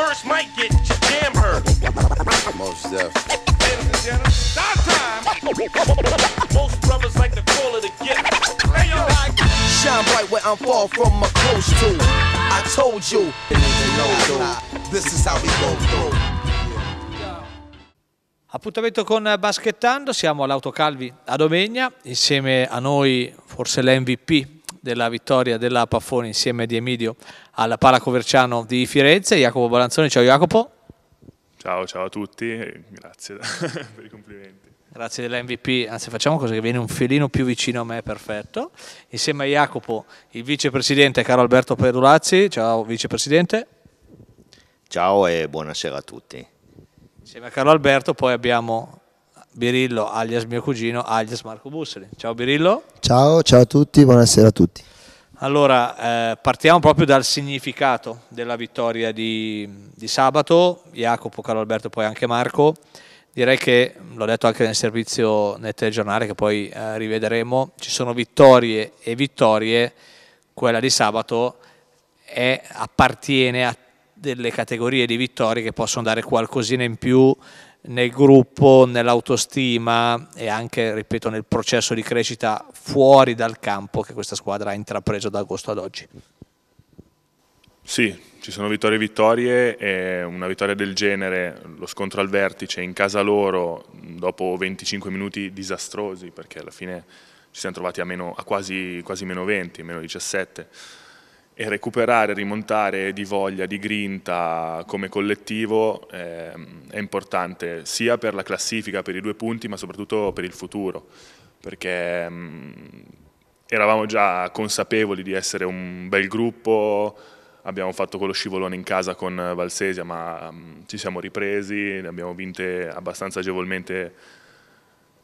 verse might get you damn hurt. Most deaf. Ladies and time. Most brothers like to call it a gift. Hey, yo. Shine bright where I'm far from my close to. I told you. This is how we go through. Appuntamento con Baschettando, siamo all'Autocalvi a Domegna, insieme a noi forse l'MVP della vittoria della Paffone insieme di Emidio alla Palacoverciano di Firenze. Jacopo Balanzoni, ciao Jacopo. Ciao, ciao a tutti grazie per i complimenti. Grazie dell'MVP, anzi facciamo così che viene un filino più vicino a me, perfetto. Insieme a Jacopo il vicepresidente caro Alberto Pedulazzi, ciao vicepresidente. Ciao e buonasera a tutti. Insieme a Carlo Alberto poi abbiamo Birillo, alias mio cugino, alias Marco Bussoli. Ciao Birillo. Ciao, ciao a tutti, buonasera a tutti. Allora, eh, partiamo proprio dal significato della vittoria di, di, sabato, Jacopo, Carlo Alberto poi anche Marco. Direi che, l'ho detto anche nel servizio nel telegiornale che poi eh, rivederemo, ci sono vittorie e vittorie, quella di sabato è, appartiene a delle categorie di vittorie che possono dare qualcosina in più nel gruppo, nell'autostima e anche, ripeto, nel processo di crescita fuori dal campo che questa squadra ha intrapreso da agosto ad oggi. Sì, ci sono vittorie e vittorie e una vittoria del genere, lo scontro al vertice in casa loro dopo 25 minuti disastrosi perché alla fine ci siamo trovati a, meno, a quasi, quasi meno 20, meno 17 e recuperare, rimontare di voglia, di grinta come collettivo eh, è importante sia per la classifica, per i due punti, ma soprattutto per il futuro, perché mh, ehm, eravamo già consapevoli di essere un bel gruppo, abbiamo fatto quello scivolone in casa con Valsesia, ma mh, ehm, ci siamo ripresi, ne abbiamo vinte abbastanza agevolmente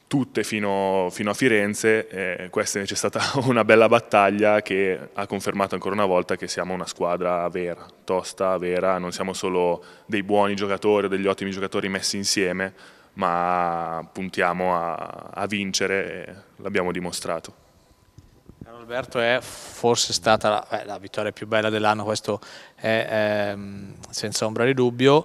tutte fino, fino a Firenze, eh, questa invece è stata una bella battaglia che ha confermato ancora una volta che siamo una squadra vera, tosta, vera, non siamo solo dei buoni giocatori o degli ottimi giocatori messi insieme, ma puntiamo a, a vincere, l'abbiamo dimostrato. Alberto è forse stata la, beh, la vittoria più bella dell'anno, questo è ehm, senza ombra di dubbio.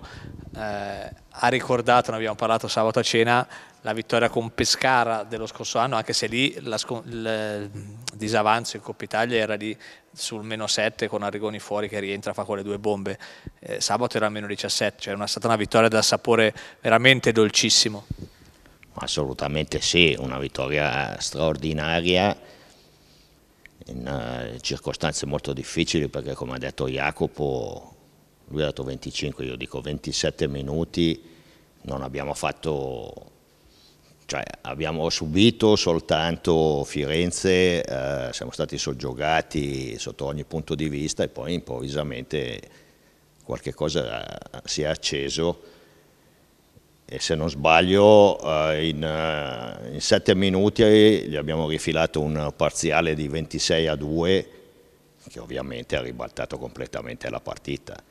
Eh, ha ricordato, ne abbiamo parlato sabato a cena, la vittoria con Pescara dello scorso anno, anche se lì la, il eh, disavanzo in Coppa Italia era lì sul meno 7 con Arrigoni fuori che rientra, fa quelle due bombe. Eh, sabato era meno 17, cioè è stata una vittoria dal sapore veramente dolcissimo. Assolutamente sì, una vittoria eh, straordinaria in eh, circostanze molto difficili perché come ha detto Jacopo, lui ha dato 25, io dico 27 minuti, non abbiamo fatto, cioè abbiamo subito soltanto Firenze, eh, siamo stati soggiogati sotto ogni punto di vista e poi improvvisamente qualche cosa si è acceso e se non sbaglio eh, in, eh, in, sette minuti gli abbiamo rifilato un parziale di 26 a 2 che ovviamente ha ribaltato completamente la partita.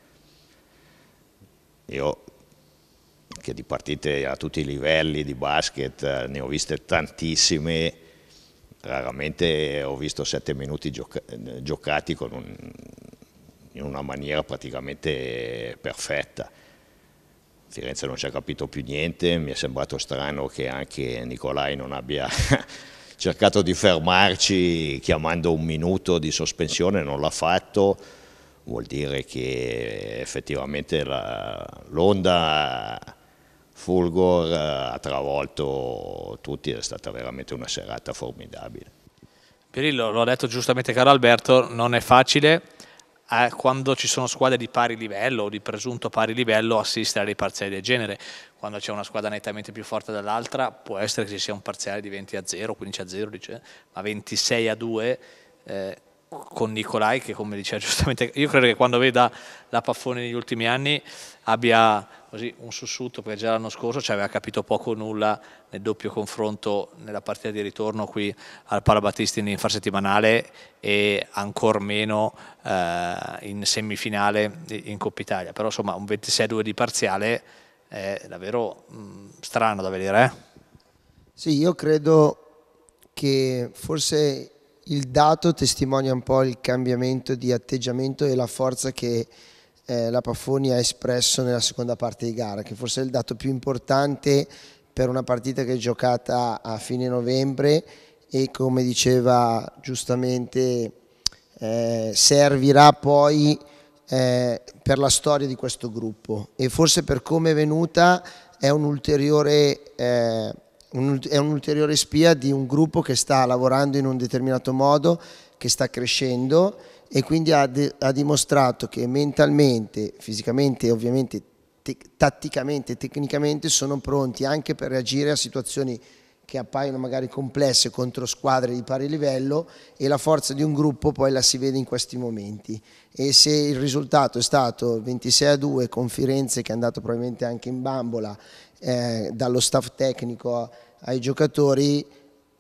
Io che di partite a tutti i livelli di basket eh, ne ho viste tantissime, raramente ho visto sette minuti gioca giocati un, in una maniera praticamente perfetta Firenze non ci ha capito più niente, mi è sembrato strano che anche Nicolai non abbia cercato di fermarci chiamando un minuto di sospensione, non l'ha fatto, vuol dire che effettivamente l'onda Fulgor ha travolto tutti è stata veramente una serata formidabile. Pirillo, lo ha detto giustamente caro Alberto, non è facile, a, quando ci sono squadre di pari livello o di presunto pari livello assistere a dei parziali del genere. Quando c'è una squadra nettamente più forte dell'altra può essere che ci sia un parziale di 20 a 0, 15 a 0, ma 26 a 2 eh, con Nicolai che come diceva giustamente, io credo che quando veda la Paffone negli ultimi anni abbia così un sussulto perché già l'anno scorso ci aveva capito poco o nulla nel doppio confronto nella partita di ritorno qui al Palabattisti in infrasettimanale e ancor meno eh, in semifinale in Coppa Italia. Però insomma un 26-2 di parziale è davvero mh, mm, strano da vedere. Eh? Sì, io credo che forse il dato testimonia un po' il cambiamento di atteggiamento e la forza che eh, la Paffoni ha espresso nella seconda parte di gara, che forse è il dato più importante per una partita che è giocata a fine novembre e come diceva giustamente eh, servirà poi eh, per la storia di questo gruppo e forse per come è venuta è un'ulteriore eh, un, un spia di un gruppo che sta lavorando in un determinato modo, che sta crescendo e quindi ha, de, ha dimostrato che mentalmente, fisicamente e ovviamente te, tatticamente e tecnicamente sono pronti anche per reagire a situazioni che appaiono magari complesse contro squadre di pari livello e la forza di un gruppo poi la si vede in questi momenti e se il risultato è stato 26 a 2 con Firenze che è andato probabilmente anche in bambola eh, dallo staff tecnico ai giocatori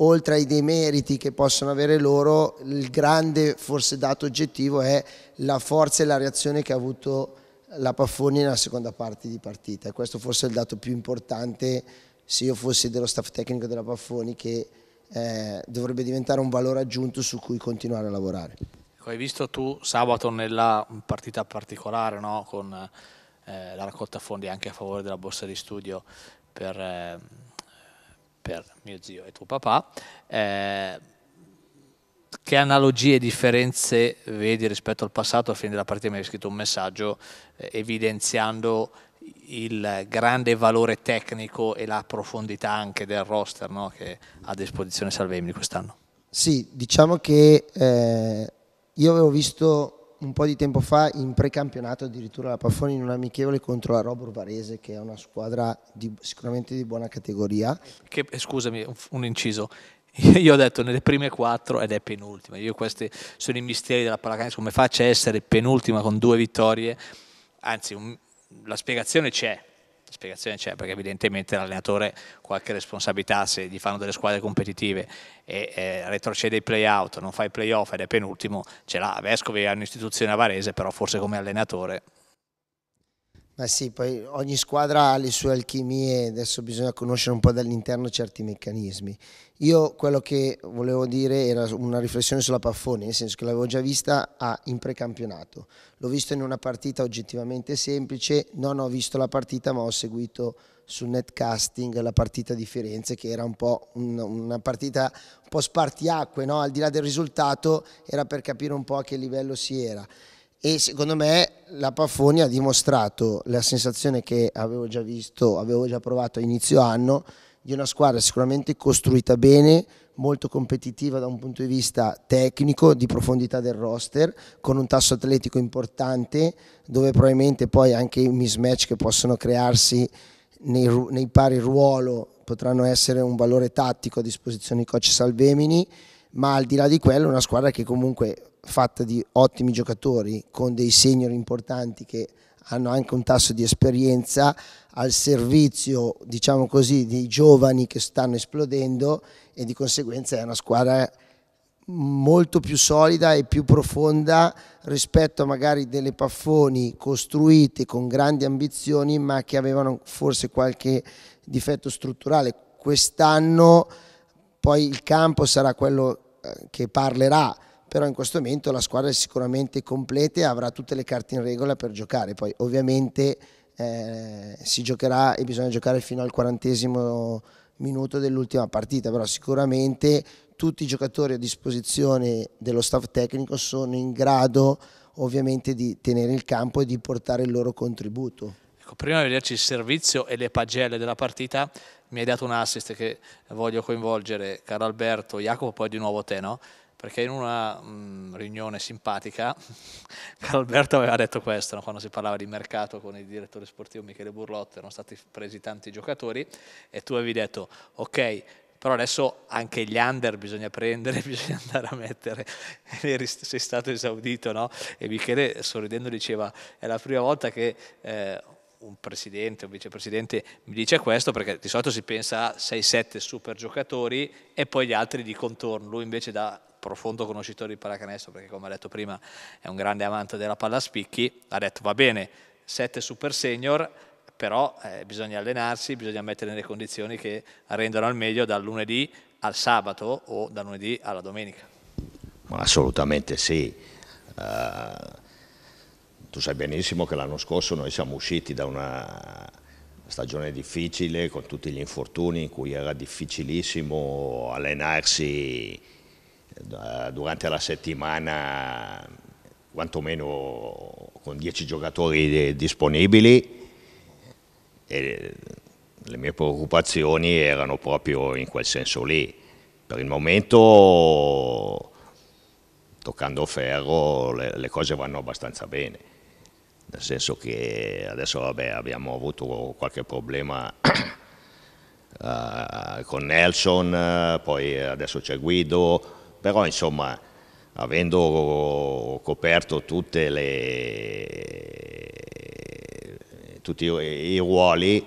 oltre ai demeriti che possono avere loro, il grande forse dato oggettivo è la forza e la reazione che ha avuto la Paffoni nella seconda parte di partita. Questo forse è il dato più importante se io fossi dello staff tecnico della Paffoni che eh, dovrebbe diventare un valore aggiunto su cui continuare a lavorare. Hai visto tu sabato nella partita particolare no? con eh, la raccolta fondi anche a favore della borsa di studio per... Eh, per mio zio e tuo papà, eh, che analogie e differenze vedi rispetto al passato? A fine della partita mi hai scritto un messaggio eh, evidenziando il grande valore tecnico e la profondità anche del roster no? che ha a disposizione Salvemini quest'anno. Sì, diciamo che eh, io avevo visto un po' di tempo fa in precampionato addirittura la Paffoni in un amichevole contro la Robur Varese che è una squadra di, sicuramente di buona categoria. Che, eh, scusami, un inciso. Io ho detto nelle prime quattro ed è penultima. Io questi sono i misteri della pallacanestro. Come faccia a essere penultima con due vittorie? Anzi, un, la spiegazione c'è, spiegazione c'è perché evidentemente l'allenatore qualche responsabilità se gli fanno delle squadre competitive e eh, retrocede i playout, non fa i playoff ed è penultimo, ce l'ha. Vescovi è un'istituzione avarese, però forse come allenatore ma eh sì, poi ogni squadra ha le sue alchimie, adesso bisogna conoscere un po' dall'interno certi meccanismi. Io quello che volevo dire era una riflessione sulla Paffoni, nel senso che l'avevo già vista in precampionato. L'ho visto in una partita oggettivamente semplice, non ho visto la partita ma ho seguito sul netcasting la partita di Firenze che era un po' una partita un po' spartiacque, no? al di là del risultato era per capire un po' a che livello si era e secondo me la Paffoni ha dimostrato la sensazione che avevo già visto, avevo già provato a inizio anno, di una squadra sicuramente costruita bene, molto competitiva da un punto di vista tecnico, di profondità del roster, con un tasso atletico importante, dove probabilmente poi anche i mismatch che possono crearsi nei, nei pari ruolo potranno essere un valore tattico a disposizione di coach Salvemini, ma al di là di quello una squadra che comunque fatta di ottimi giocatori con dei senior importanti che hanno anche un tasso di esperienza al servizio, diciamo così, dei giovani che stanno esplodendo e di conseguenza è una squadra molto più solida e più profonda rispetto a magari delle paffoni costruite con grandi ambizioni ma che avevano forse qualche difetto strutturale. Quest'anno poi il campo sarà quello eh, che parlerà però in questo momento la squadra è sicuramente completa e avrà tutte le carte in regola per giocare, poi ovviamente eh, si giocherà e bisogna giocare fino al quarantesimo minuto dell'ultima partita, però sicuramente tutti i giocatori a disposizione dello staff tecnico sono in grado ovviamente di tenere il campo e di portare il loro contributo. Ecco, prima di vederci il servizio e le pagelle della partita, mi hai dato un assist che voglio coinvolgere, caro Alberto, Jacopo, poi di nuovo te, no? perché in una mh, mm, riunione simpatica Alberto aveva detto questo, no? quando si parlava di mercato con il direttore sportivo Michele Burlotte, erano stati presi tanti giocatori e tu avevi detto ok, però adesso anche gli under bisogna prendere, bisogna andare a mettere, sei stato esaudito, no? E Michele sorridendo diceva, è la prima volta che eh, un presidente, un vicepresidente mi dice questo, perché di solito si pensa a 6-7 super giocatori e poi gli altri di contorno, lui invece dà profondo conoscitore di pallacanestro, perché come ha detto prima è un grande amante della palla a spicchi, ha detto va bene, sette super senior, però eh, bisogna allenarsi, bisogna mettere nelle condizioni che rendano al meglio dal lunedì al sabato o dal lunedì alla domenica. assolutamente sì. Uh, tu sai benissimo che l'anno scorso noi siamo usciti da una stagione difficile con tutti gli infortuni in cui era difficilissimo allenarsi eh, durante la settimana quantomeno con 10 giocatori disponibili e le mie preoccupazioni erano proprio in quel senso lì. Per il momento, toccando ferro, le, le cose vanno abbastanza bene, nel senso che adesso vabbè, abbiamo avuto qualche problema uh, con Nelson, poi adesso c'è Guido, però insomma avendo coperto le, tutti i ruoli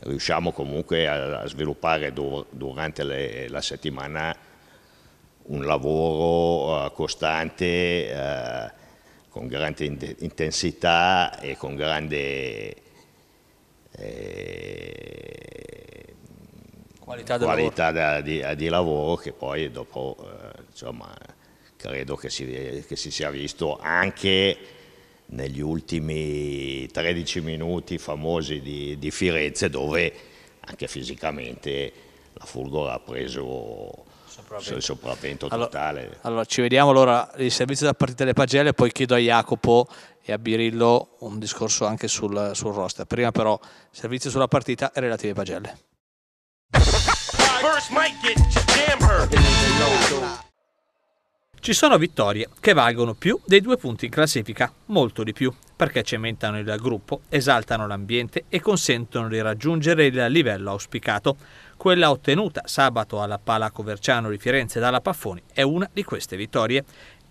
riusciamo comunque a sviluppare durante le, la settimana un lavoro eh, costante eh, con grande intensità e con grande eh, qualità, qualità di, di, lavoro che poi dopo insomma, credo che si, che si sia visto anche negli ultimi 13 minuti famosi di, di, Firenze dove anche fisicamente la Fulgora ha preso il sopravvento totale. Allora, allora, ci vediamo allora il servizio della partita delle pagelle poi chiedo a Jacopo e a Birillo un discorso anche sul, sul roster. Prima però servizio sulla partita e relative pagelle. Ci sono vittorie che valgono più dei due punti in classifica, molto di più, perché cementano il gruppo, esaltano l'ambiente e consentono di raggiungere il livello auspicato. Quella ottenuta sabato alla Pala Coverciano di Firenze dalla Paffoni è una di queste vittorie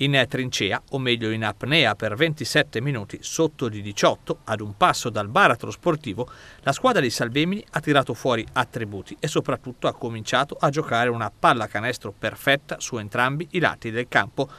in trincea, o meglio in apnea, per 27 minuti sotto di 18 ad un passo dal baratro sportivo, la squadra di Salvemini ha tirato fuori attributi e soprattutto ha cominciato a giocare una pallacanestro perfetta su entrambi i lati del campo.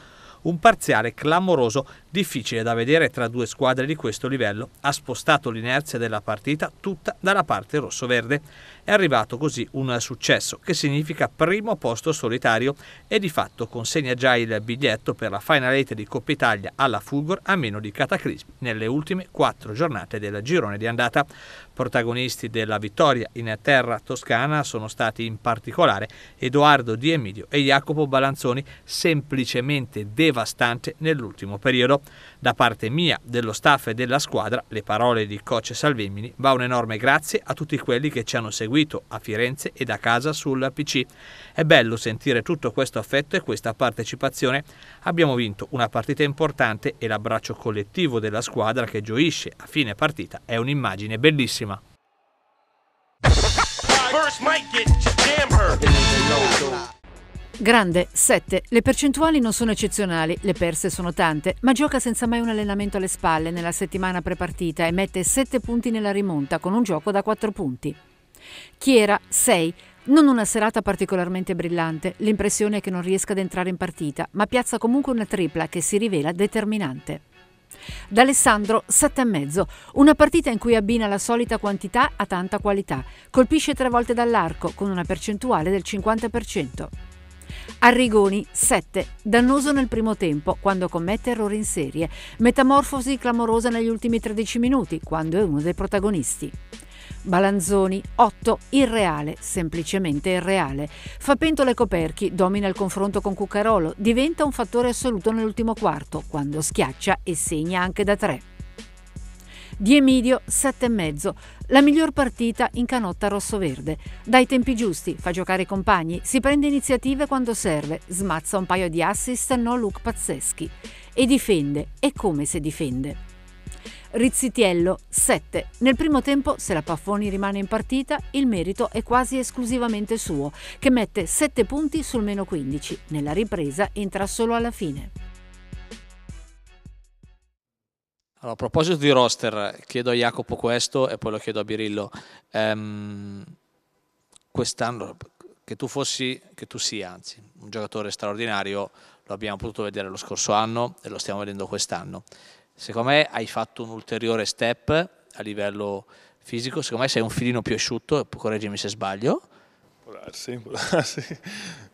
Un parziale clamoroso difficile da vedere tra due squadre di questo livello, ha spostato l'inerzia della partita tutta dalla parte rosso-verde. È arrivato così un successo che significa primo posto solitario e di fatto consegna già il biglietto per la Final 8 di Coppa Italia alla Fulgor a meno di cataclismi nelle ultime quattro giornate del girone di andata. Protagonisti della vittoria in terra toscana sono stati in particolare Edoardo Di Emidio e Jacopo Balanzoni, semplicemente devastante nell'ultimo periodo. Da parte mia, dello staff e della squadra, le parole di coach Salvemini, va un enorme grazie a tutti quelli che ci hanno seguito a Firenze e da casa sul PC. È bello sentire tutto questo affetto e questa partecipazione. Abbiamo vinto una partita importante e l'abbraccio collettivo della squadra che gioisce a fine partita è un'immagine bellissima. First might get jammer. Grande, 7. Le percentuali non sono eccezionali, le perse sono tante, ma gioca senza mai un allenamento alle spalle nella settimana prepartita e mette 7 punti nella rimonta con un gioco da 4 punti. Chiera, 6. Non una serata particolarmente brillante, l'impressione è che non riesca ad entrare in partita, ma piazza comunque una tripla che si rivela determinante. D'Alessandro 7,5, una partita in cui abbina la solita quantità a tanta qualità, colpisce tre volte dall'arco con una percentuale del 50%. Arrigoni 7, dannoso nel primo tempo quando commette errori in serie, metamorfosi clamorosa negli ultimi 13 minuti quando è uno dei protagonisti. Balanzoni 8, irreale, semplicemente irreale. Fa pentole e coperchi, domina il confronto con Cuccarolo, diventa un fattore assoluto nell'ultimo quarto, quando schiaccia e segna anche da 3 di Emidio 7,5, la miglior partita in canotta rosso-verde. Dai tempi giusti, fa giocare i compagni, si prende iniziative quando serve, smazza un paio di assist no look pazzeschi e difende, e come se difende. Rizzitiello 7. Nel primo tempo, se la Paffoni rimane in partita, il merito è quasi esclusivamente suo, che mette 7 punti sul meno 15. Nella ripresa entra solo alla fine. Allora, a proposito di roster, chiedo a Jacopo questo e poi lo chiedo a Birillo. Um, quest'anno, che tu fossi, che tu sia, anzi, un giocatore straordinario, lo abbiamo potuto vedere lo scorso anno e lo stiamo vedendo quest'anno. Secondo me hai fatto un ulteriore step a livello fisico, secondo me sei un filino più asciutto, correggimi se sbaglio. Può darsi, può darsi.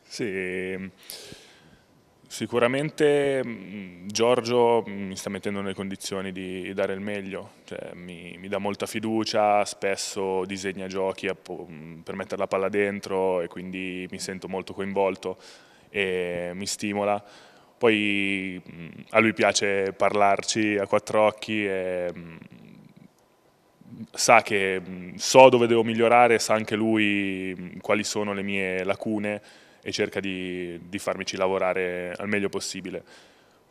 Sì. Ehm, Sicuramente mm, Giorgio mi sta mettendo nelle condizioni di dare il meglio, cioè, mi, mi, dà molta fiducia, spesso disegna giochi mm, per mettere la palla dentro e quindi mi sento molto coinvolto e mi stimola. Poi mm, a lui piace parlarci a quattro occhi e sa che so dove devo migliorare, sa anche lui quali sono le mie lacune e cerca di, di farmici lavorare al meglio possibile.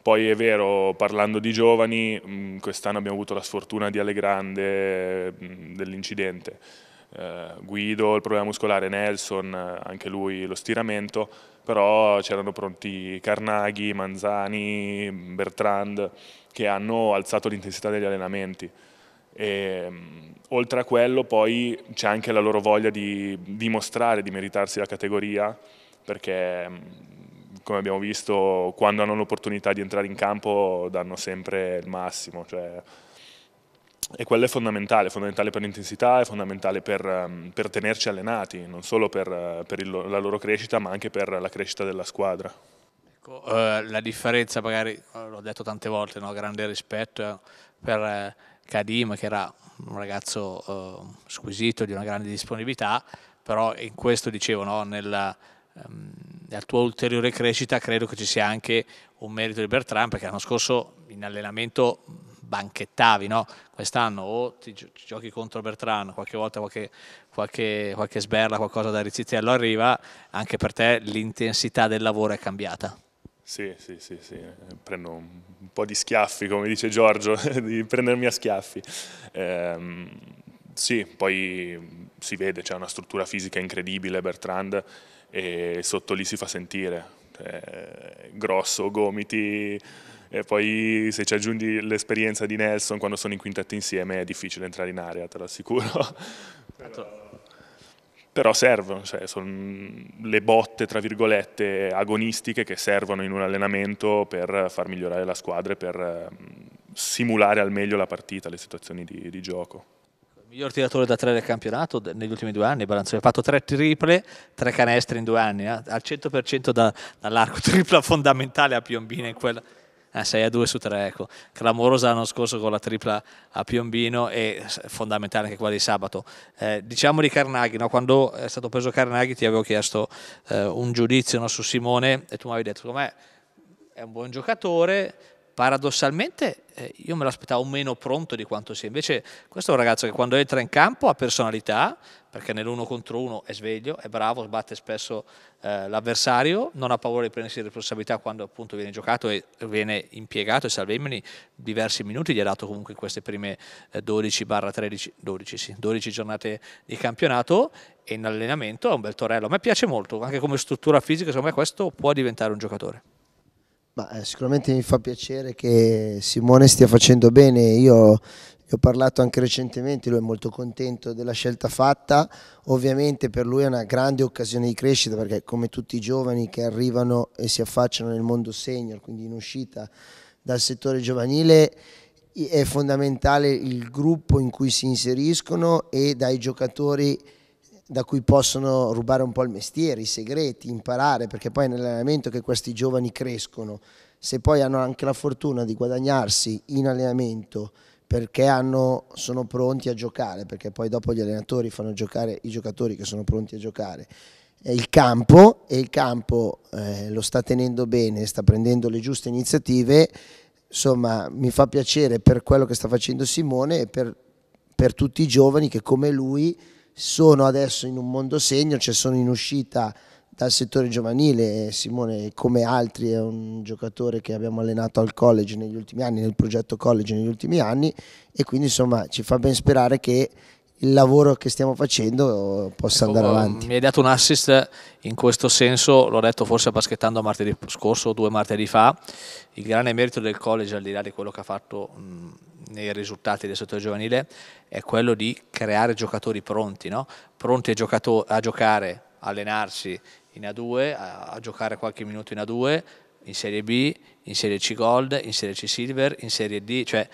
Poi è vero, parlando di giovani, mm, quest'anno abbiamo avuto la sfortuna di Alegrande mm, dell'incidente. Eh, Guido, il problema muscolare, Nelson, anche lui lo stiramento, però c'erano pronti Carnaghi, Manzani, Bertrand che hanno alzato l'intensità degli allenamenti. E, mm, oltre a quello poi c'è anche la loro voglia di dimostrare, di meritarsi la categoria perché come abbiamo visto quando hanno l'opportunità di entrare in campo danno sempre il massimo. Cioè, e quello è fondamentale, fondamentale per l'intensità, è fondamentale per, per, tenerci allenati, non solo per, per il, la loro crescita ma anche per la crescita della squadra. Ecco, eh, la differenza magari, eh, l'ho detto tante volte, no? grande rispetto eh, per eh, Kadim che era un ragazzo eh, squisito, di una grande disponibilità, però in questo dicevo, no? nella, Ehm, la tua ulteriore crescita credo che ci sia anche un merito di Bertrand perché l'anno scorso in allenamento banchettavi, no? quest'anno o ti giochi contro Bertrand, qualche volta qualche, qualche, qualche sberla, qualcosa da Rizzitello arriva, anche per te l'intensità del lavoro è cambiata. Sì, sì, sì, sì, prendo un po' di schiaffi, come dice Giorgio, di prendermi a schiaffi. Eh, sì, poi si vede, c'è una struttura fisica incredibile, Bertrand e sotto lì si fa sentire, eh, grosso, gomiti, e poi se ci aggiungi l'esperienza di Nelson quando sono in quintetto insieme è difficile entrare in area, te lo assicuro. Però, Però servono, cioè, sono le botte, tra virgolette, agonistiche che servono in un allenamento per far migliorare la squadra e per mm, simulare al meglio la partita, le situazioni di, di gioco miglior tiratore da tre del campionato negli ultimi due anni, Balanzoni. Ha fatto tre triple, tre canestre in due anni, eh? al 100% da, dall'arco, tripla fondamentale a Piombino in quella... Ah, eh, 6 a 2 su 3, ecco. Clamorosa l'anno scorso con la tripla a Piombino e fondamentale anche quella di sabato. Eh, diciamo di Carnaghi, no? quando è stato preso Carnaghi ti avevo chiesto eh, un giudizio no, su Simone e tu mi avevi detto, secondo me è un buon giocatore, paradossalmente eh, io me l'aspettavo meno pronto di quanto sia. Invece questo è un ragazzo che quando entra in campo ha personalità, perché nell'uno contro uno è sveglio, è bravo, sbatte spesso eh, l'avversario, non ha paura di prendersi responsabilità quando appunto viene giocato e viene impiegato e Salvemini diversi minuti gli ha dato comunque queste prime 12-13 eh, 12, sì, 12 giornate di campionato e in allenamento è un bel torello. A me piace molto, anche come struttura fisica, secondo me questo può diventare un giocatore. Ma, eh, sicuramente mi fa piacere che Simone stia facendo bene, io ho parlato anche recentemente, lui è molto contento della scelta fatta, ovviamente per lui è una grande occasione di crescita perché come tutti i giovani che arrivano e si affacciano nel mondo senior, quindi in uscita dal settore giovanile, è fondamentale il gruppo in cui si inseriscono e dai giocatori da cui possono rubare un po' il mestiere, i segreti, imparare, perché poi è nell'allenamento che questi giovani crescono. Se poi hanno anche la fortuna di guadagnarsi in allenamento perché hanno, sono pronti a giocare, perché poi dopo gli allenatori fanno giocare i giocatori che sono pronti a giocare. il campo e il campo eh, lo sta tenendo bene, sta prendendo le giuste iniziative, insomma mi fa piacere per quello che sta facendo Simone e per, per tutti i giovani che come lui sono adesso in un mondo segno, cioè sono in uscita dal settore giovanile, Simone come altri è un giocatore che abbiamo allenato al college negli ultimi anni, nel progetto college negli ultimi anni e quindi insomma ci fa ben sperare che il lavoro che stiamo facendo possa ecco, andare eh, avanti. Mi hai dato un assist in questo senso, l'ho detto forse paschettando martedì scorso o due martedì fa, il grande merito del college al di là di quello che ha fatto mh, nei risultati del settore giovanile è quello di creare giocatori pronti, no? pronti a, giocato a, giocare, allenarsi in A2, a, a giocare qualche minuto in A2, in Serie B, in Serie C Gold, in Serie C Silver, in Serie D, cioè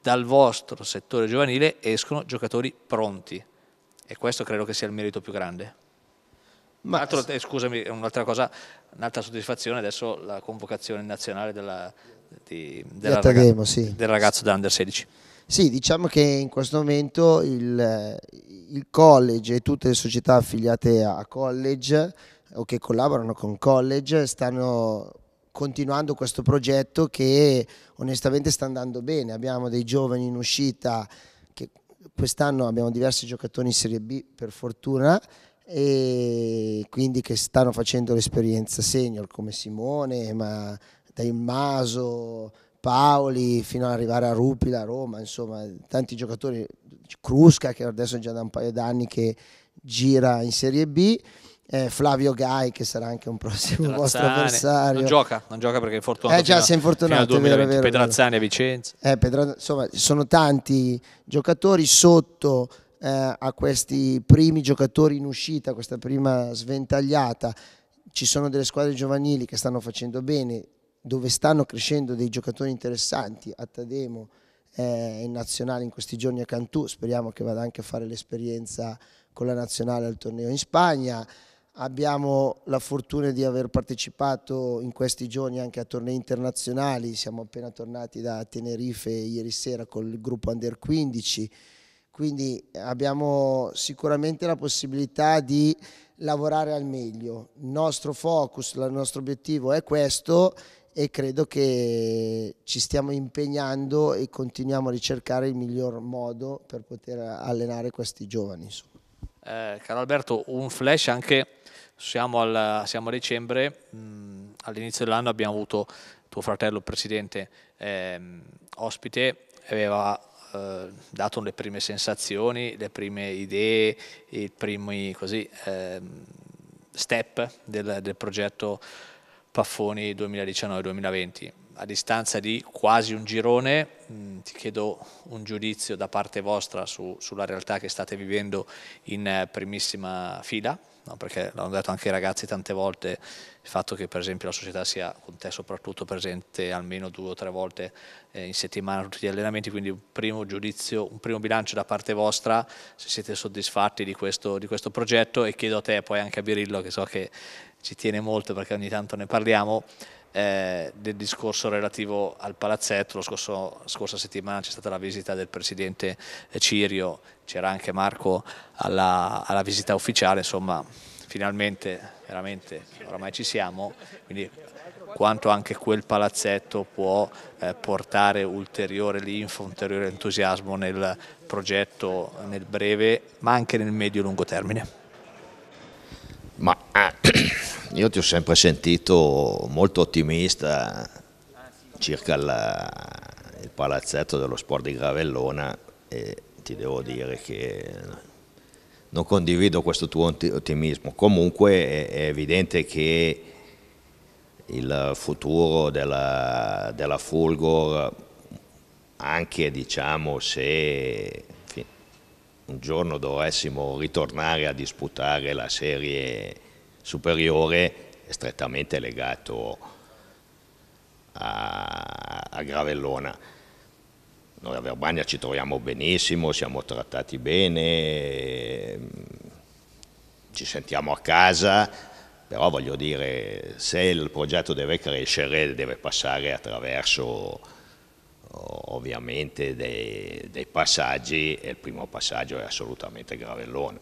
dal vostro settore giovanile escono giocatori pronti e questo credo che sia il merito più grande. Ma... Altro, eh, scusami, un'altra cosa, un'altra soddisfazione adesso la convocazione nazionale della, di, della ragazza, sì. del ragazzo da under 16. Sì, diciamo che in questo momento il, il, college e tutte le società affiliate a college o che collaborano con college stanno continuando questo progetto che onestamente sta andando bene. Abbiamo dei giovani in uscita, quest'anno abbiamo diversi giocatori in Serie B per fortuna, e quindi che stanno facendo l'esperienza senior come Simone, ma Del Maso, Paoli fino ad arrivare a Rupila, Roma, insomma tanti giocatori, Crusca che adesso è già da un paio d'anni che gira in Serie B. Eh, Flavio Gai che sarà anche un prossimo vostro avversario non gioca, non gioca perché è infortunato eh già si è infortunato è vero, vero, Pedrazzani a Vicenza eh, Pedra... insomma sono tanti giocatori sotto eh, a questi primi giocatori in uscita, questa prima sventagliata. Ci sono delle squadre giovanili che stanno facendo bene, dove stanno crescendo dei giocatori interessanti, a Tademo eh, in nazionale in questi giorni a Cantù, speriamo che vada anche a fare l'esperienza con la nazionale al torneo in Spagna. Abbiamo la fortuna di aver partecipato in questi giorni anche a tornei internazionali, siamo appena tornati da Tenerife ieri sera con il gruppo Under 15, quindi abbiamo sicuramente la possibilità di lavorare al meglio. Il nostro focus, il nostro obiettivo è questo e credo che ci stiamo impegnando e continuiamo a ricercare il miglior modo per poter allenare questi giovani. Eh, caro Alberto, un flash anche, siamo, al, siamo a dicembre, mm, all'inizio dell'anno abbiamo avuto tuo fratello, presidente, eh, ospite, aveva eh, dato le prime sensazioni, le prime idee, i primi così, eh, step del, del progetto Paffoni 2019-2020. A distanza di quasi un girone, mh, mm, ti chiedo un giudizio da parte vostra su, sulla realtà che state vivendo in primissima fila no? perché l'hanno detto anche i ragazzi tante volte, il fatto che per esempio la società sia con te soprattutto presente almeno due o tre volte eh, in settimana tutti gli allenamenti, quindi un primo giudizio, un primo bilancio da parte vostra, se siete soddisfatti di questo, di questo progetto e chiedo a te poi anche a Birillo che so che ci tiene molto perché ogni tanto ne parliamo, eh, del discorso relativo al palazzetto, la scorsa settimana c'è stata la visita del Presidente eh, Cirio, c'era anche Marco alla, alla visita ufficiale, insomma finalmente veramente oramai ci siamo, quindi quanto anche quel palazzetto può eh, portare ulteriore linfa, ulteriore entusiasmo nel progetto nel breve ma anche nel medio-lungo termine. Ma ah, io ti ho sempre sentito molto ottimista circa la, il palazzetto dello sport di Gravellona e ti devo dire che non condivido questo tuo ottimismo. Comunque è, evidente che il futuro della, della Fulgor, anche diciamo se un giorno dovessimo ritornare a disputare la serie superiore è strettamente legato a, a Gravellona. Noi a Verbania ci troviamo benissimo, siamo trattati bene, mm, ci sentiamo a casa, però voglio dire, se il progetto deve crescere deve passare attraverso ovviamente dei, dei passaggi e il primo passaggio è assolutamente Gravellona.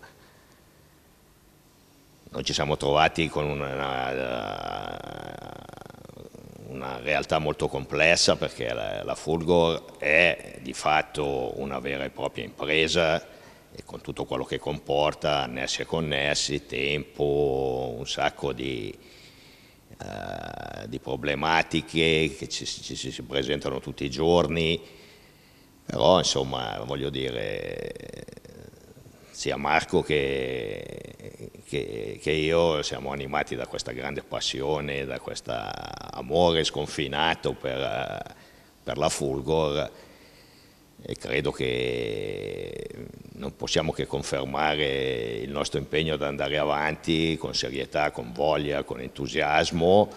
Noi ci siamo trovati con una, una realtà molto complessa perché la, la, Fulgor è di fatto una vera e propria impresa e con tutto quello che comporta, annessi e connessi, tempo, un sacco di, eh, di problematiche che ci, ci, ci si presentano tutti i giorni, però insomma voglio dire sia Marco che, che, che, io siamo animati da questa grande passione, da questo amore sconfinato per, eh, per la Fulgor e credo che non possiamo che confermare il nostro impegno ad andare avanti con serietà, con voglia, con entusiasmo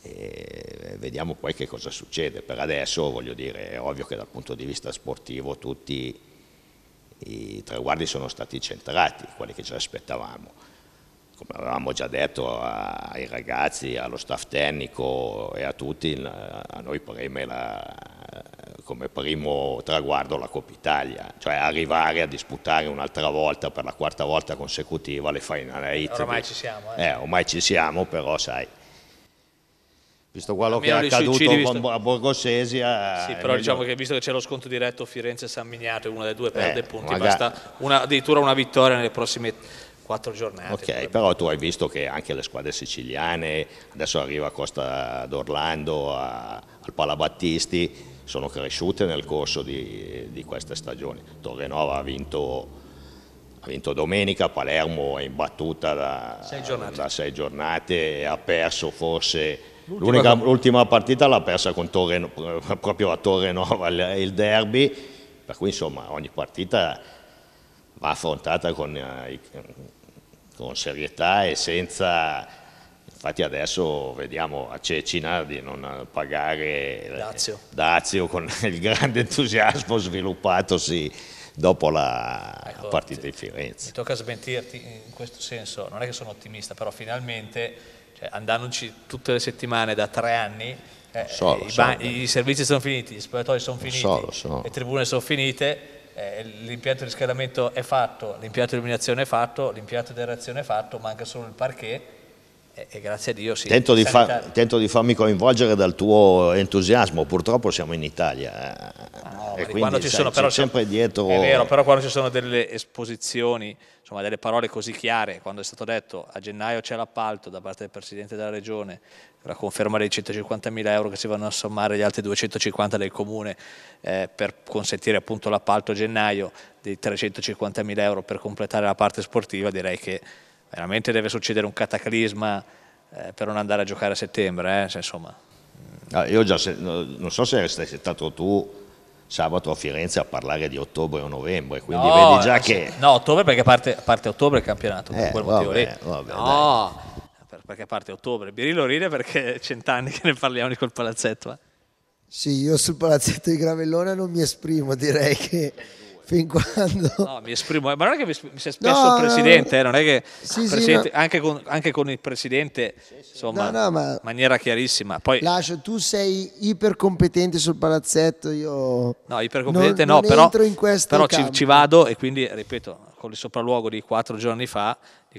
e vediamo poi che cosa succede. Per adesso voglio dire, è ovvio che dal punto di vista sportivo tutti i traguardi sono stati centrati, quelli che ci aspettavamo. Come avevamo già detto ai ragazzi, allo staff tecnico e a tutti, a noi preme la, come primo traguardo la Coppa Italia, cioè arrivare a disputare un'altra volta per la quarta volta consecutiva le Final Eight. Ormai ci siamo, eh. eh ormai ci siamo, però sai, visto quello che è accaduto suicidi, visto... a Borgosesia eh, sì però diciamo che visto che c'è lo scontro diretto Firenze-San Miniato e una delle due eh, perde eh, punti magari... basta una, addirittura una vittoria nelle prossime quattro giornate ok però tu hai visto che anche le squadre siciliane adesso arriva Costa d'Orlando al Palabattisti sono cresciute nel corso di, di queste stagioni. Torrenova ha vinto, ha vinto, domenica, Palermo è imbattuta da sei giornate, da sei giornate e ha perso forse l'ultima partita l'ha persa Torre, proprio a Torrenova il derby, per cui insomma ogni partita va affrontata con, eh, con serietà e senza Infatti adesso vediamo a Cecina di non pagare Dazio, eh, Dazio con il grande entusiasmo sviluppatosi dopo la ecco, partita ti, di Firenze. Mi tocca smentirti in questo senso, non è che sono ottimista, però finalmente cioè, andandoci tutte le settimane da tre anni eh, so, i, so, i, servizi sono finiti, gli spogliatoi sono finiti, so, le tribune sono finite, eh, l'impianto di riscaldamento è fatto, l'impianto di illuminazione è fatto, l'impianto di reazione è fatto, manca solo il parquet e grazie a Dio sì. Tento di, far, tento di, farmi coinvolgere dal tuo entusiasmo, purtroppo siamo in Italia. Eh. Ah, no, e quindi ci sono, però, sempre dietro... È vero, però quando ci sono delle esposizioni, insomma delle parole così chiare, quando è stato detto a gennaio c'è l'appalto da parte del Presidente della Regione, la conferma dei 150 mila euro che si vanno a sommare gli altri 250 del Comune eh, per consentire appunto l'appalto a gennaio dei 350 mila euro per completare la parte sportiva, direi che veramente deve succedere un cataclisma eh, per non andare a giocare a settembre. Eh? Se, insomma... ah, io già, se, non so se sei stato tu sabato a Firenze a parlare di ottobre o novembre, quindi no, vedi già che... No, ottobre perché parte, parte ottobre il campionato, per eh, quel motivo vabbè, lì. Vabbè, no, dai. perché parte ottobre. Birillo ride perché è cent'anni che ne parliamo di quel palazzetto. Eh. Sì, io sul palazzetto di Gravellona non mi esprimo, direi che fin quando... No, mi esprimo, eh, ma non è che mi, mi si è espresso no, il Presidente, eh, non è che sì, presidente, sì, anche, con, anche, con, il Presidente, insomma, no, no, ma in maniera chiarissima. Poi, lascio, tu sei ipercompetente sul palazzetto, io... No, ipercompetente non, no, non però, però ci, ci, vado e quindi, ripeto, con il sopralluogo di quattro giorni fa,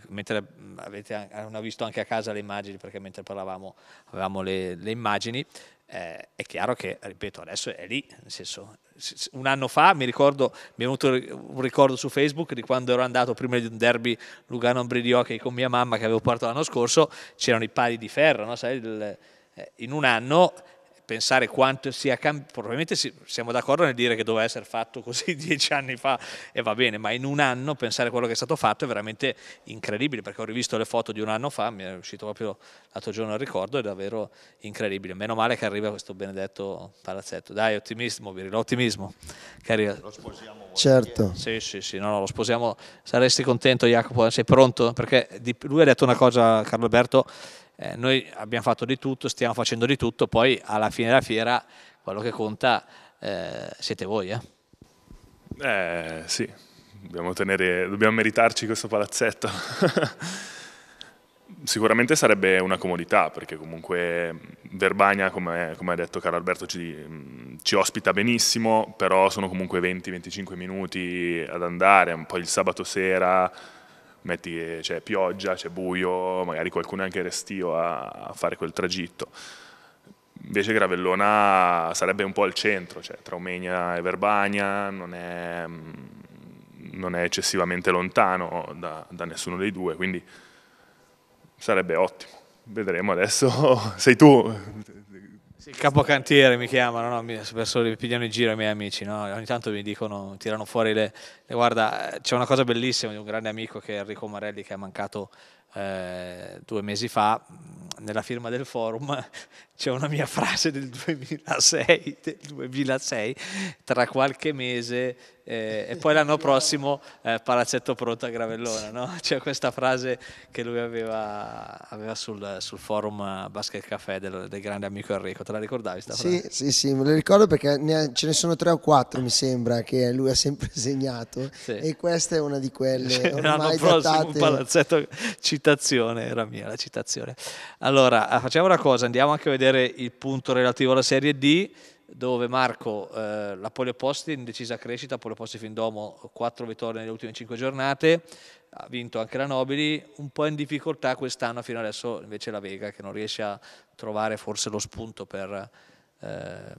mentre avete hanno visto anche a casa le immagini, perché mentre parlavamo avevamo le, le immagini, eh, è chiaro che, ripeto, adesso è lì, nel senso, un anno fa mi ricordo, mi è venuto un ricordo su Facebook di quando ero andato prima di un derby Lugano-Ambridiocchi con mia mamma che avevo portato l'anno scorso, c'erano i pali di ferro, no? Sai, il, eh, in un anno pensare quanto sia cambiato, probabilmente siamo d'accordo nel dire che doveva essere fatto così dieci anni fa e va bene, ma in un anno pensare a quello che è stato fatto è veramente incredibile, perché ho rivisto le foto di un anno fa, mi è uscito proprio l'altro giorno il ricordo, è davvero incredibile. Meno male che arriva questo benedetto palazzetto. Dai, ottimismo, Virilo, ottimismo. Che Lo sposiamo. Certo. Sì, sì, sì, no, no, lo sposiamo. Saresti contento Jacopo, sei pronto? Perché lui ha detto una cosa, Carlo Alberto, eh, noi abbiamo fatto di tutto, stiamo facendo di tutto, poi alla fine della fiera quello che conta eh, siete voi. Eh? eh sì, dobbiamo, tenere, dobbiamo meritarci questo palazzetto. Sicuramente sarebbe una comodità, perché comunque mm, Verbagna, come, come ha detto Carlo Alberto, ci, mm, ci, ospita benissimo, però sono comunque 20-25 minuti ad andare, poi il sabato sera metti che c'è pioggia, c'è buio, magari qualcuno è anche restio a fare quel tragitto. Invece Gravellona sarebbe un po' al centro, cioè tra Omegna e Verbania, non è, mm, non è eccessivamente lontano da, da, nessuno dei due, quindi sarebbe ottimo. Vedremo adesso, sei tu. Sì, Capocantiere mi chiamano, no? mi, spesso mi pigliano in giro i miei amici, no? ogni tanto mi dicono, tirano fuori le, le Guarda, c'è una cosa bellissima di un grande amico che è Enrico Marelli che è mancato eh, due mesi fa, nella firma del forum c'è una mia frase del 2006, del 2006 tra qualche mese eh, e poi l'anno prossimo eh, Palazzetto Pronto a Gravellona, no? C'è cioè, questa frase che lui aveva, aveva sul, sul, forum eh, Basket Café del, del, grande amico Enrico, te la ricordavi? Sta sì, sì, sì, me lo ricordo perché ne ha, ce ne sono tre o quattro mi sembra che lui ha sempre segnato sì. e questa è una di quelle. L'anno prossimo datate... Palazzetto, citazione, era mia la citazione. Allora, eh, facciamo una cosa, andiamo anche a vedere il punto relativo alla Serie D dove Marco eh, la polioposti in decisa crescita, polioposti fin domo, 4 vittorie nelle ultime 5 giornate, ha vinto anche la Nobili, un po' in difficoltà quest'anno fino adesso invece la Vega che non riesce a trovare forse lo spunto per, eh,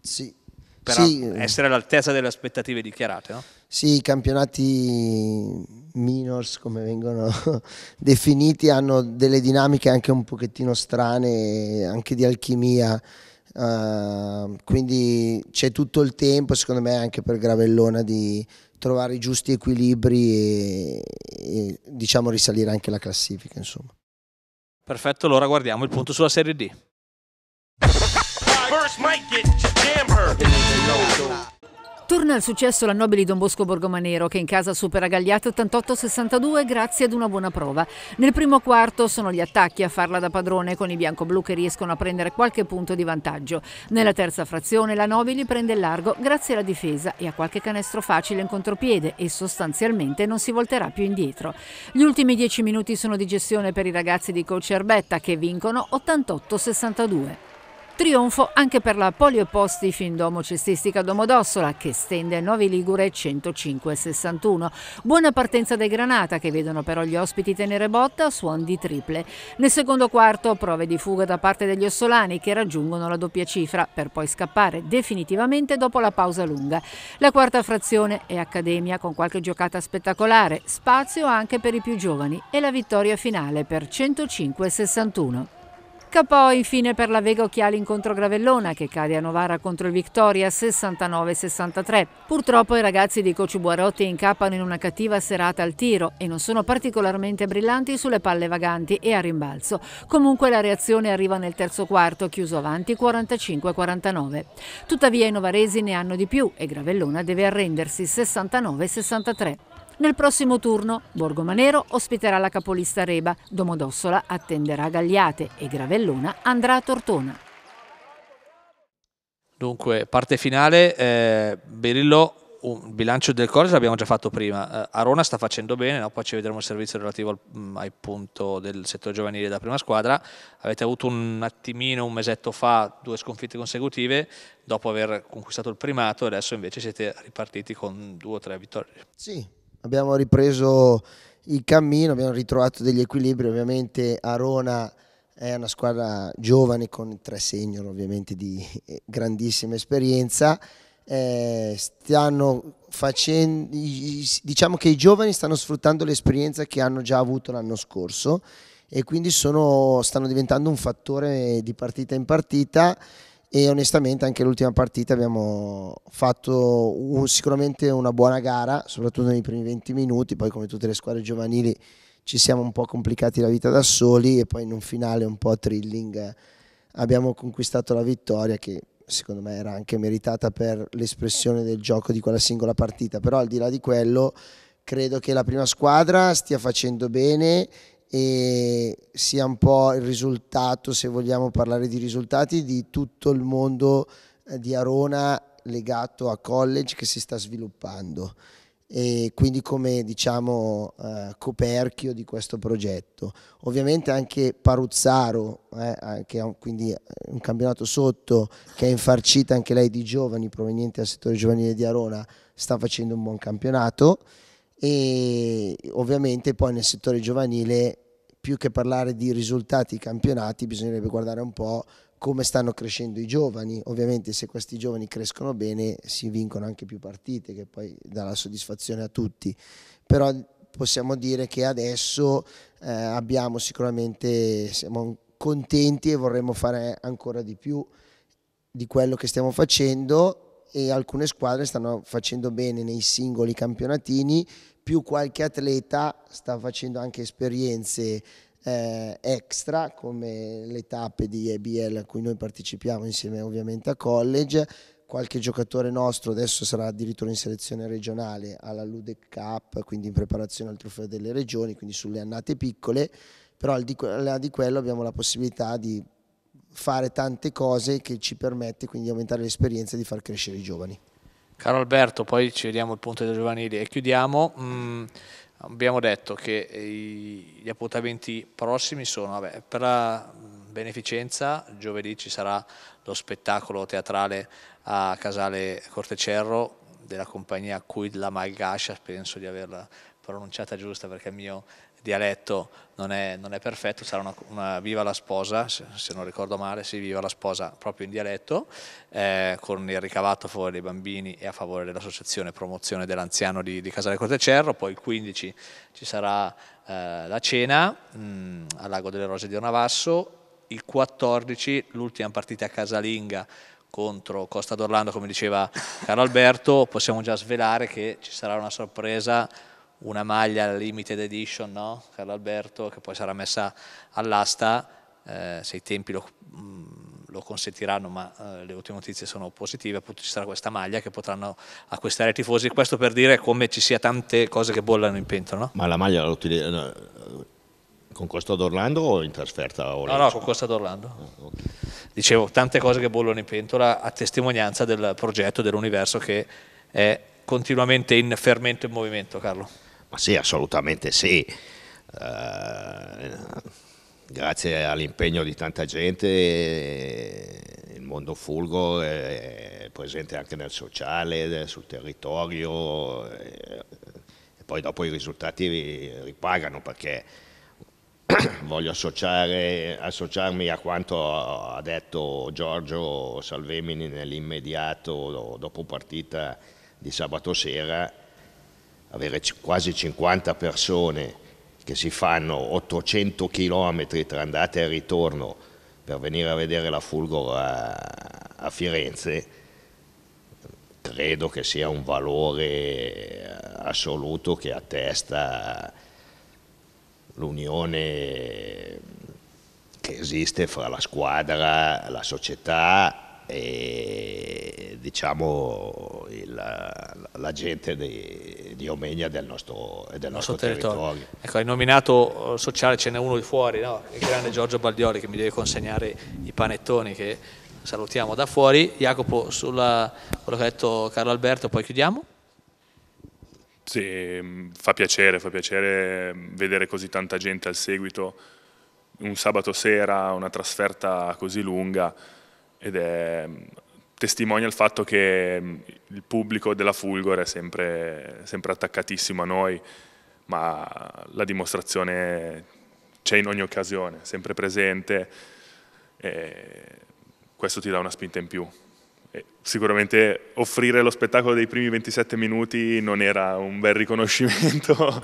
sì. per sì. Eh. essere all'altezza delle aspettative dichiarate. No? Sì, i campionati minors, come vengono definiti, hanno delle dinamiche anche un pochettino strane, anche di alchimia. Uh, quindi c'è tutto il tempo, secondo me, anche per Gravellona di trovare i giusti equilibri e, e diciamo risalire anche la classifica. Insomma. Perfetto, allora guardiamo il punto sulla Serie D. First Torna al successo la nobili Don Bosco Borgomanero che in casa supera Gagliate 88-62 grazie ad una buona prova. Nel primo quarto sono gli attacchi a farla da padrone con i bianco-blu che riescono a prendere qualche punto di vantaggio. Nella terza frazione la nobili prende il largo grazie alla difesa e a qualche canestro facile in contropiede e sostanzialmente non si volterà più indietro. Gli ultimi dieci minuti sono di gestione per i ragazzi di coach Erbetta che vincono 88-62. Trionfo anche per la polioposti findomo cestistica Domodossola che stende 9 Ligure 105-61. Buona partenza dei Granata che vedono però gli ospiti tenere botta a suon di triple. Nel secondo quarto prove di fuga da parte degli ossolani che raggiungono la doppia cifra per poi scappare definitivamente dopo la pausa lunga. La quarta frazione è Accademia con qualche giocata spettacolare, spazio anche per i più giovani e la vittoria finale per 105-61. Capò infine per la Vega Occhiali incontro Gravellona che cade a Novara contro il Victoria 69-63. Purtroppo i ragazzi di Coach Buarotti incappano in una cattiva serata al tiro e non sono particolarmente brillanti sulle palle vaganti e a rimbalzo. Comunque la reazione arriva nel terzo quarto, chiuso avanti 45-49. Tuttavia i novaresi ne hanno di più e Gravellona deve arrendersi 69-63. Nel prossimo turno Borgomanero ospiterà la capolista Reba, Domodossola attenderà Gagliate e Gravellona andrà a Tortona. Dunque, parte finale, eh, Berillo un bilancio del College l'abbiamo già fatto prima. Uh, Arona sta facendo bene, no? poi ci vedremo il servizio relativo al, mh, mm, ai punto del settore giovanile da prima squadra. Avete avuto un attimino, un mesetto fa, due sconfitte consecutive dopo aver conquistato il primato, adesso invece siete ripartiti con due o tre vittorie. Sì, abbiamo ripreso il cammino, abbiamo ritrovato degli equilibri, ovviamente Arona è una squadra giovane con tre senior ovviamente di eh, grandissima esperienza, eh, stanno facendo, diciamo che i giovani stanno sfruttando l'esperienza che hanno già avuto l'anno scorso e quindi sono, stanno diventando un fattore di partita in partita e onestamente anche l'ultima partita abbiamo fatto un, sicuramente una buona gara, soprattutto nei primi 20 minuti, poi come tutte le squadre giovanili ci siamo un po' complicati la vita da soli e poi in un finale un po' thrilling abbiamo conquistato la vittoria che secondo me era anche meritata per l'espressione del gioco di quella singola partita, però al di là di quello credo che la prima squadra stia facendo bene e sia un po' il risultato, se vogliamo parlare di risultati, di tutto il mondo eh, di Arona legato a college che si sta sviluppando e quindi come diciamo eh, coperchio di questo progetto. Ovviamente anche Paruzzaro, eh, che ha un, quindi eh, un campionato sotto, che è infarcita anche lei di giovani provenienti dal settore giovanile di Arona, sta facendo un buon campionato e ovviamente poi nel settore giovanile più che parlare di risultati campionati bisognerebbe guardare un po' come stanno crescendo i giovani, ovviamente se questi giovani crescono bene si vincono anche più partite che poi dà la soddisfazione a tutti, però possiamo dire che adesso eh, abbiamo sicuramente, siamo contenti e vorremmo fare ancora di più di quello che stiamo facendo e alcune squadre stanno facendo bene nei singoli campionatini, più qualche atleta sta facendo anche esperienze eh, extra come le tappe di EBL a cui noi partecipiamo insieme ovviamente a college, qualche giocatore nostro adesso sarà addirittura in selezione regionale alla Ludec Cup, quindi in preparazione al trofeo delle regioni, quindi sulle annate piccole, però al di, al di quello abbiamo la possibilità di fare tante cose che ci permette quindi di aumentare l'esperienza e di far crescere i giovani. Caro Alberto, poi ci vediamo il punto dei giovanili e chiudiamo. Mm, abbiamo detto che eh, gli appuntamenti prossimi sono vabbè, per la mm, beneficenza, giovedì ci sarà lo spettacolo teatrale a Casale Cortecerro della compagnia Quid La Malgascia, penso di averla pronunciata giusta perché il mio dialetto non è, non è perfetto, sarà una, una, Viva la sposa, se, se, non ricordo male, sì, Viva la sposa proprio in dialetto, eh, con il ricavato a favore dei bambini e a favore dell'associazione promozione dell'anziano di, di Casale Cortecerro, poi il 15 ci sarà eh, la cena mh, mm, al Lago delle Rose di Ornavasso, il 14 l'ultima partita casalinga contro Costa d'Orlando, come diceva Carlo Alberto, possiamo già svelare che ci sarà una sorpresa una maglia limited edition, no? Carlo Alberto, che poi sarà messa all'asta, eh, se i tempi lo, mh, mm, lo consentiranno, ma eh, le ultime notizie sono positive, appunto ci sarà questa maglia che potranno acquistare i tifosi, questo per dire come ci sia tante cose che bollano in pentola. No? Ma la maglia la utilizzano eh, con Costa d'Orlando o in trasferta? O no, no, con Costa d'Orlando. Oh, okay. Dicevo, tante cose che bollano in pentola a testimonianza del progetto, dell'universo che è continuamente in fermento e in movimento, Carlo. Ma sì, assolutamente sì. Eh, grazie all'impegno di tanta gente il mondo Fulgo è presente anche nel sociale, sul territorio eh, e poi dopo i risultati ripagano perché voglio associare, associarmi a quanto ha detto Giorgio Salvemini nell'immediato dopo partita di sabato sera avere quasi 50 persone che si fanno 800 km tra andata e ritorno per venire a vedere la Fulgor a, a Firenze, credo che sia un valore assoluto che attesta l'unione che esiste fra la squadra, la società e diciamo il, la, gente di, di Omegna del nostro, del nostro, nostro territorio. territorio. Ecco, hai nominato sociale, ce n'è uno di fuori, no? il grande Giorgio Baldioli che mi deve consegnare i panettoni che salutiamo da fuori. Jacopo, sulla, quello che ha detto Carlo Alberto, poi chiudiamo. Sì, mm, fa piacere, fa piacere mm, vedere così tanta gente al seguito. Un sabato sera, una trasferta così lunga, ed è, mm, testimonia il fatto che mm, il pubblico della Fulgore è sempre, sempre attaccatissimo a noi, ma la dimostrazione c'è in ogni occasione, sempre presente, e questo ti dà una spinta in più. E sicuramente offrire lo spettacolo dei primi 27 minuti non era un bel riconoscimento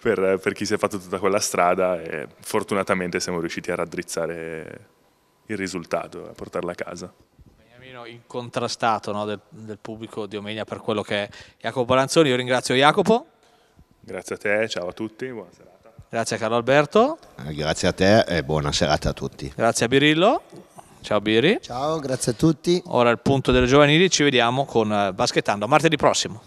per, per chi si è fatto tutta quella strada e fortunatamente siamo riusciti a raddrizzare il risultato, a portarla a casa incontrastato no, del, del, pubblico di Omegna per quello che è Jacopo Lanzoni, Io ringrazio Jacopo. Grazie a te, ciao a tutti, buona serata. Grazie a Carlo Alberto. Eh, grazie a te e buona serata a tutti. Grazie a Birillo. Ciao Biri. Ciao, grazie a tutti. Ora il punto delle giovanili, ci vediamo con eh, Baschettando martedì prossimo.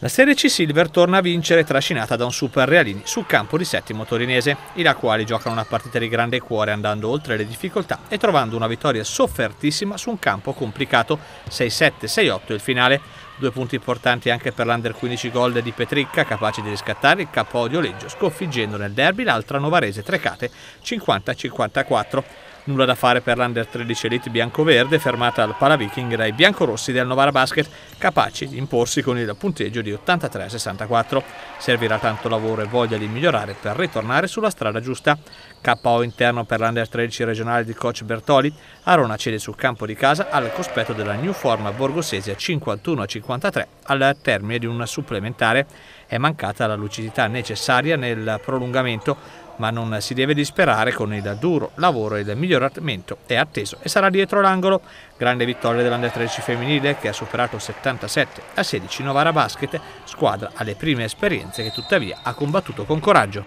La Serie C Silver torna a vincere trascinata da un Super Realini sul campo di settimo torinese, i la quali giocano una partita di grande cuore andando oltre le difficoltà e trovando una vittoria soffertissima su un campo complicato, 6-7-6-8 il finale. Due punti importanti anche per l'Under 15 Gold di Petricca, capace di riscattare il capo di Oleggio, sconfiggendo nel derby l'altra novarese Trecate 50-54. Nulla da fare per l'Under 13 Elite bianco-verde, fermata al Paraviking dai biancorossi del Novara Basket, capaci di imporsi con il punteggio di 83-64. Servirà tanto lavoro e voglia di migliorare per ritornare sulla strada giusta. KO interno per l'Under 13 regionale di coach Bertoli, Arona cede sul campo di casa al cospetto della New Forma Borgosese 51-53 al termine di un supplementare. È mancata la lucidità necessaria nel prolungamento ma non si deve disperare con il duro lavoro il miglioramento è atteso e sarà dietro l'angolo. Grande vittoria dell'Under 13 femminile che ha superato 77 a 16 Novara Basket, squadra alle prime esperienze che tuttavia ha combattuto con coraggio.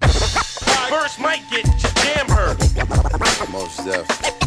First might get jammer. Most deaf.